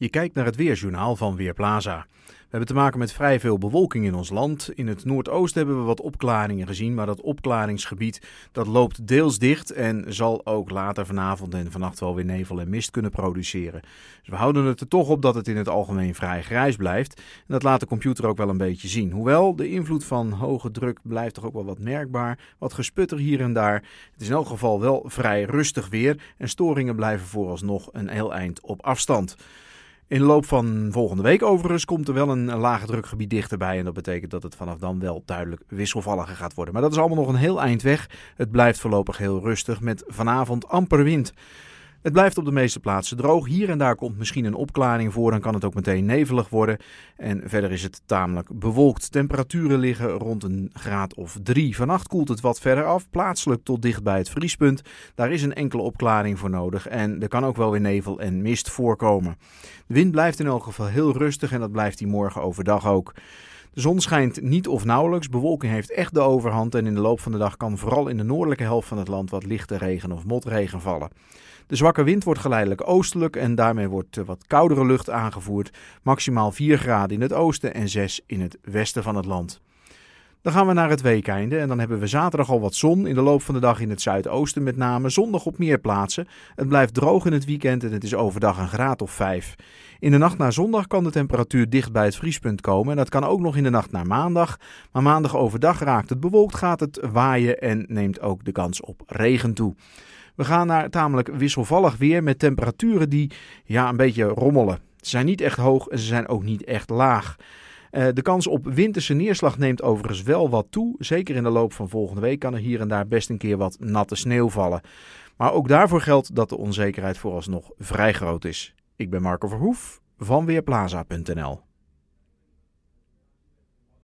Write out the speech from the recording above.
Je kijkt naar het weerjournaal van Weerplaza. We hebben te maken met vrij veel bewolking in ons land. In het noordoosten hebben we wat opklaringen gezien, maar dat opklaringsgebied dat loopt deels dicht en zal ook later vanavond en vannacht wel weer nevel en mist kunnen produceren. Dus we houden het er toch op dat het in het algemeen vrij grijs blijft. En dat laat de computer ook wel een beetje zien. Hoewel de invloed van hoge druk blijft toch ook wel wat merkbaar. Wat gesputter hier en daar. Het is in elk geval wel vrij rustig weer en storingen blijven vooralsnog een heel eind op afstand. In de loop van volgende week overigens komt er wel een lage drukgebied dichterbij. En dat betekent dat het vanaf dan wel duidelijk wisselvalliger gaat worden. Maar dat is allemaal nog een heel eind weg. Het blijft voorlopig heel rustig met vanavond amper wind. Het blijft op de meeste plaatsen droog. Hier en daar komt misschien een opklaring voor, dan kan het ook meteen nevelig worden. En verder is het tamelijk bewolkt. Temperaturen liggen rond een graad of drie. Vannacht koelt het wat verder af, plaatselijk tot dicht bij het vriespunt. Daar is een enkele opklaring voor nodig en er kan ook wel weer nevel en mist voorkomen. De wind blijft in elk geval heel rustig en dat blijft die morgen overdag ook. De zon schijnt niet of nauwelijks. Bewolking heeft echt de overhand. En in de loop van de dag kan vooral in de noordelijke helft van het land wat lichte regen of motregen vallen. De zwakke wind wordt geleidelijk oostelijk en daarmee wordt eh, wat koudere lucht aangevoerd. Maximaal 4 graden in het oosten en 6 in het westen van het land. Dan gaan we naar het weekeinde en dan hebben we zaterdag al wat zon. In de loop van de dag in het zuidoosten met name. Zondag op meer plaatsen. Het blijft droog in het weekend en het is overdag een graad of 5. In de nacht naar zondag kan de temperatuur dicht bij het vriespunt komen. En dat kan ook nog in de nacht naar maandag. Maar maandag overdag raakt het bewolkt, gaat het waaien en neemt ook de kans op regen toe. We gaan naar tamelijk wisselvallig weer met temperaturen die ja, een beetje rommelen. Ze zijn niet echt hoog en ze zijn ook niet echt laag. Eh, de kans op winterse neerslag neemt overigens wel wat toe. Zeker in de loop van volgende week kan er hier en daar best een keer wat natte sneeuw vallen. Maar ook daarvoor geldt dat de onzekerheid vooralsnog vrij groot is. Ik ben Marco Verhoef van Weerplaza.nl